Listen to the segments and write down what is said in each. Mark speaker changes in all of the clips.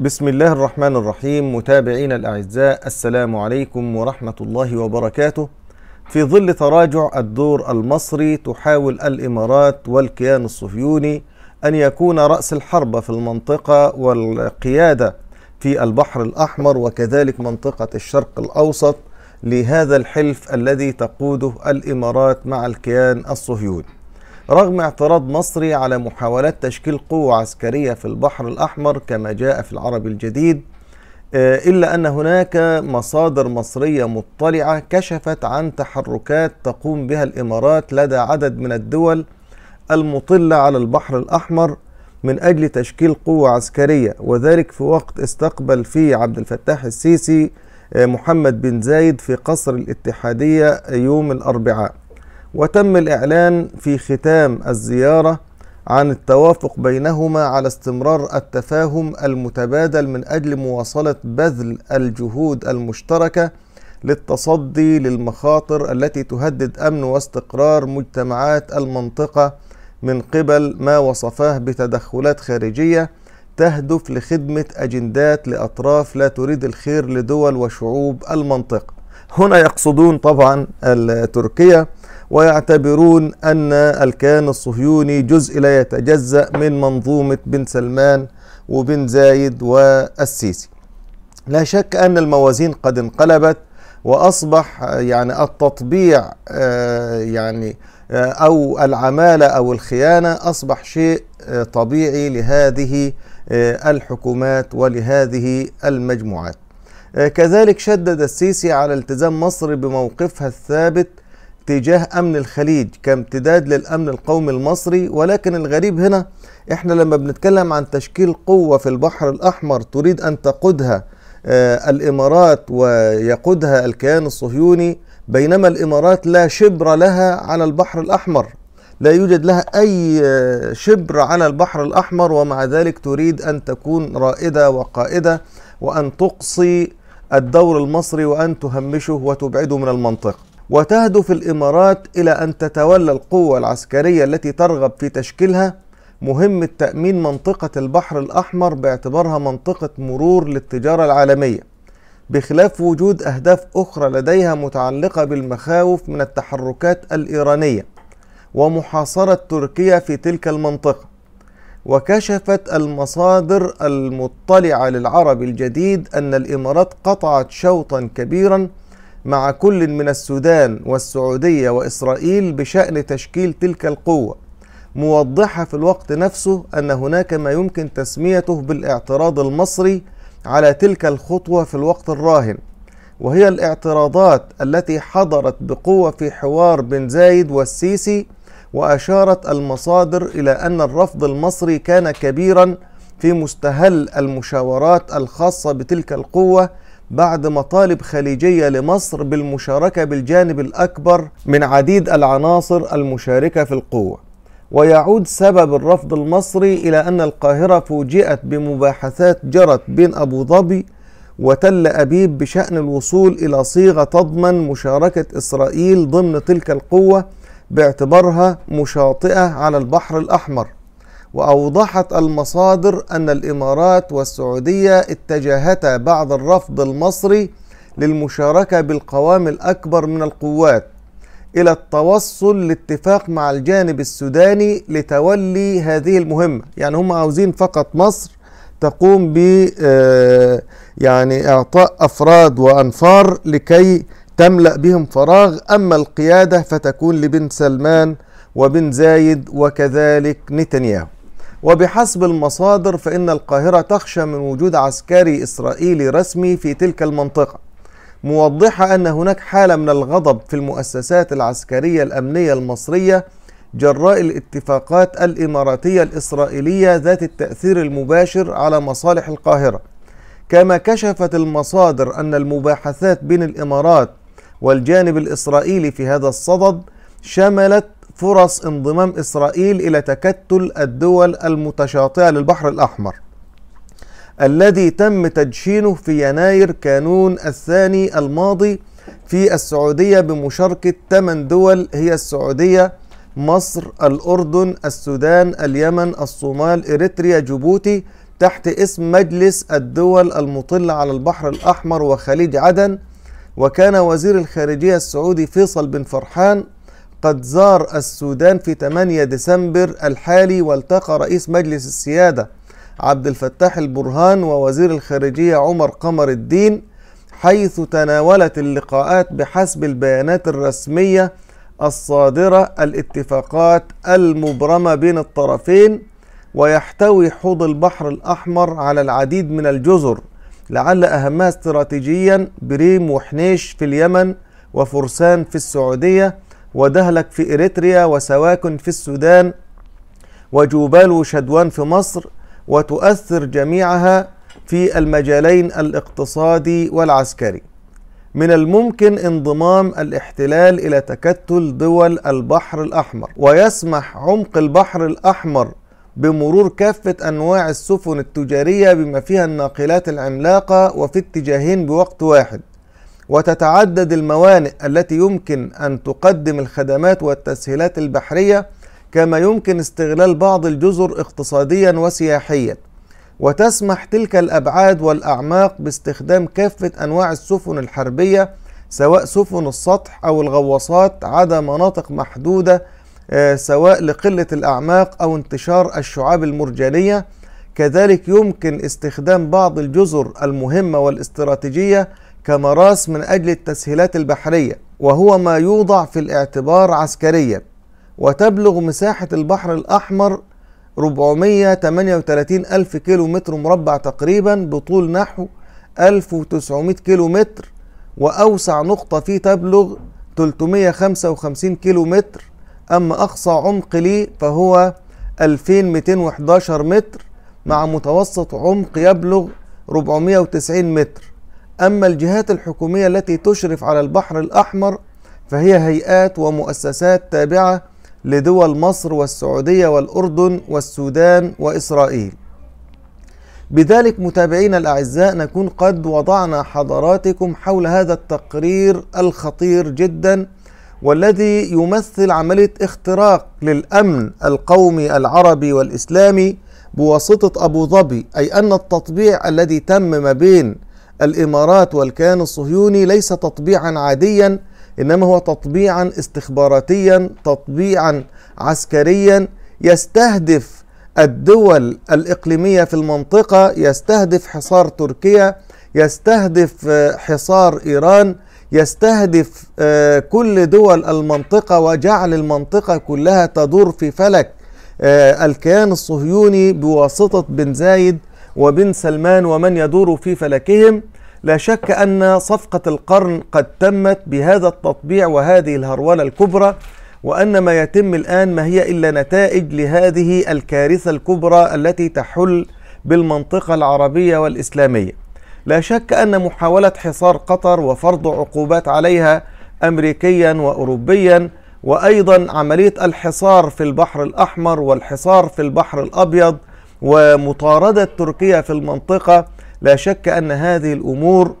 Speaker 1: بسم الله الرحمن الرحيم متابعينا الاعزاء السلام عليكم ورحمه الله وبركاته في ظل تراجع الدور المصري تحاول الامارات والكيان الصهيوني ان يكون راس الحرب في المنطقه والقياده في البحر الاحمر وكذلك منطقه الشرق الاوسط لهذا الحلف الذي تقوده الامارات مع الكيان الصهيوني رغم اعتراض مصري على محاولات تشكيل قوة عسكرية في البحر الأحمر كما جاء في العرب الجديد آه، إلا أن هناك مصادر مصرية مطلعة كشفت عن تحركات تقوم بها الإمارات لدى عدد من الدول المطلة على البحر الأحمر من أجل تشكيل قوة عسكرية وذلك في وقت استقبل فيه عبد الفتاح السيسي آه، محمد بن زايد في قصر الاتحادية يوم الأربعاء وتم الإعلان في ختام الزيارة عن التوافق بينهما على استمرار التفاهم المتبادل من أجل مواصلة بذل الجهود المشتركة للتصدي للمخاطر التي تهدد أمن واستقرار مجتمعات المنطقة من قبل ما وصفاه بتدخلات خارجية تهدف لخدمة أجندات لأطراف لا تريد الخير لدول وشعوب المنطقة هنا يقصدون طبعا تركيا ويعتبرون أن الكيان الصهيوني جزء لا يتجزأ من منظومة بن سلمان وبن زايد والسيسي لا شك أن الموازين قد انقلبت وأصبح يعني التطبيع آه، يعني آه، أو العمالة أو الخيانة أصبح شيء آه، طبيعي لهذه الحكومات ولهذه المجموعات كذلك شدد السيسي على التزام مصر بموقفها الثابت تجاه امن الخليج كامتداد للامن القومي المصري ولكن الغريب هنا احنا لما بنتكلم عن تشكيل قوه في البحر الاحمر تريد ان تقودها آه، الامارات ويقودها الكيان الصهيوني بينما الامارات لا شبر لها على البحر الاحمر لا يوجد لها اي آه، شبر على البحر الاحمر ومع ذلك تريد ان تكون رائده وقائده وان تقصي الدور المصري وان تهمشه وتبعده من المنطقه وتهدف الامارات الى ان تتولى القوه العسكريه التي ترغب في تشكيلها مهمه تامين منطقه البحر الاحمر باعتبارها منطقه مرور للتجاره العالميه بخلاف وجود اهداف اخرى لديها متعلقه بالمخاوف من التحركات الايرانيه ومحاصره تركيا في تلك المنطقه وكشفت المصادر المطلعه للعرب الجديد ان الامارات قطعت شوطا كبيرا مع كل من السودان والسعودية وإسرائيل بشأن تشكيل تلك القوة موضحة في الوقت نفسه أن هناك ما يمكن تسميته بالاعتراض المصري على تلك الخطوة في الوقت الراهن وهي الاعتراضات التي حضرت بقوة في حوار بن زايد والسيسي وأشارت المصادر إلى أن الرفض المصري كان كبيرا في مستهل المشاورات الخاصة بتلك القوة بعد مطالب خليجية لمصر بالمشاركة بالجانب الأكبر من عديد العناصر المشاركة في القوة ويعود سبب الرفض المصري إلى أن القاهرة فوجئت بمباحثات جرت بين أبو ظبي وتل أبيب بشأن الوصول إلى صيغة تضمن مشاركة إسرائيل ضمن تلك القوة باعتبارها مشاطئة على البحر الأحمر واوضحت المصادر ان الامارات والسعوديه اتجهتا بعد الرفض المصري للمشاركه بالقوام الاكبر من القوات الى التوصل لاتفاق مع الجانب السوداني لتولي هذه المهمه يعني هم عاوزين فقط مصر تقوم ب آه، يعني اعطاء افراد وانفار لكي تملا بهم فراغ اما القياده فتكون لبن سلمان وبن زايد وكذلك نتنياهو وبحسب المصادر فإن القاهرة تخشى من وجود عسكري إسرائيلي رسمي في تلك المنطقة موضحة أن هناك حالة من الغضب في المؤسسات العسكرية الأمنية المصرية جراء الاتفاقات الإماراتية الإسرائيلية ذات التأثير المباشر على مصالح القاهرة كما كشفت المصادر أن المباحثات بين الإمارات والجانب الإسرائيلي في هذا الصدد شملت فرص انضمام إسرائيل إلى تكتل الدول المتشاطئة للبحر الأحمر الذي تم تدشينه في يناير كانون الثاني الماضي في السعودية بمشاركة 8 دول هي السعودية مصر الأردن السودان اليمن الصومال إريتريا جيبوتي تحت اسم مجلس الدول المطلة على البحر الأحمر وخليج عدن وكان وزير الخارجية السعودي فيصل بن فرحان قد زار السودان في 8 ديسمبر الحالي والتقى رئيس مجلس السيادة عبد الفتاح البرهان ووزير الخارجية عمر قمر الدين حيث تناولت اللقاءات بحسب البيانات الرسمية الصادرة الاتفاقات المبرمة بين الطرفين ويحتوي حوض البحر الأحمر على العديد من الجزر لعل أهمها استراتيجيا بريم وحنيش في اليمن وفرسان في السعودية ودهلك في إريتريا وسواكن في السودان وجوبال وشدوان في مصر وتؤثر جميعها في المجالين الاقتصادي والعسكري من الممكن انضمام الاحتلال إلى تكتل دول البحر الأحمر ويسمح عمق البحر الأحمر بمرور كافة أنواع السفن التجارية بما فيها الناقلات العملاقة وفي اتجاهين بوقت واحد وتتعدد الموانئ التي يمكن أن تقدم الخدمات والتسهيلات البحرية كما يمكن استغلال بعض الجزر اقتصاديا وسياحيا وتسمح تلك الأبعاد والأعماق باستخدام كافة أنواع السفن الحربية سواء سفن السطح أو الغواصات عدا مناطق محدودة آه، سواء لقلة الأعماق أو انتشار الشعاب المرجانية كذلك يمكن استخدام بعض الجزر المهمة والاستراتيجية كمراس من أجل التسهيلات البحرية وهو ما يوضع في الاعتبار عسكريا وتبلغ مساحة البحر الأحمر 438 ألف كيلو متر مربع تقريبا بطول نحو 1900 كيلو متر وأوسع نقطة فيه تبلغ 355 كيلو متر أما أقصى عمق لي فهو 2211 متر مع متوسط عمق يبلغ 490 متر أما الجهات الحكومية التي تشرف على البحر الأحمر فهي هيئات ومؤسسات تابعة لدول مصر والسعودية والأردن والسودان وإسرائيل بذلك متابعينا الأعزاء نكون قد وضعنا حضراتكم حول هذا التقرير الخطير جدا والذي يمثل عملية اختراق للأمن القومي العربي والإسلامي بواسطة أبو ظبي أي أن التطبيع الذي تم ما بين الإمارات والكيان الصهيوني ليس تطبيعا عاديا إنما هو تطبيعا استخباراتيا تطبيعا عسكريا يستهدف الدول الإقليمية في المنطقة يستهدف حصار تركيا يستهدف آه، حصار إيران يستهدف آه، كل دول المنطقة وجعل المنطقة كلها تدور في فلك آه، الكيان الصهيوني بواسطة بن زايد وبن سلمان ومن يدور في فلكهم لا شك أن صفقة القرن قد تمت بهذا التطبيع وهذه الهرولة الكبرى وأن ما يتم الآن ما هي إلا نتائج لهذه الكارثة الكبرى التي تحل بالمنطقة العربية والإسلامية لا شك أن محاولة حصار قطر وفرض عقوبات عليها أمريكيا وأوروبيا وأيضا عملية الحصار في البحر الأحمر والحصار في البحر الأبيض ومطاردة تركيا في المنطقة لا شك أن هذه الأمور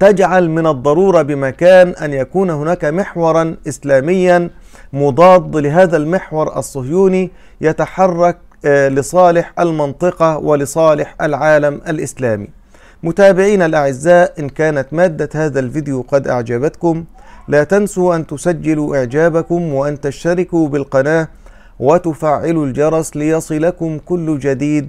Speaker 1: تجعل من الضرورة بمكان أن يكون هناك محورا إسلاميا مضاد لهذا المحور الصهيوني يتحرك آه، لصالح المنطقة ولصالح العالم الإسلامي متابعين الأعزاء إن كانت مادة هذا الفيديو قد أعجبتكم لا تنسوا أن تسجلوا إعجابكم وأن تشتركوا بالقناة وتفعلوا الجرس ليصلكم كل جديد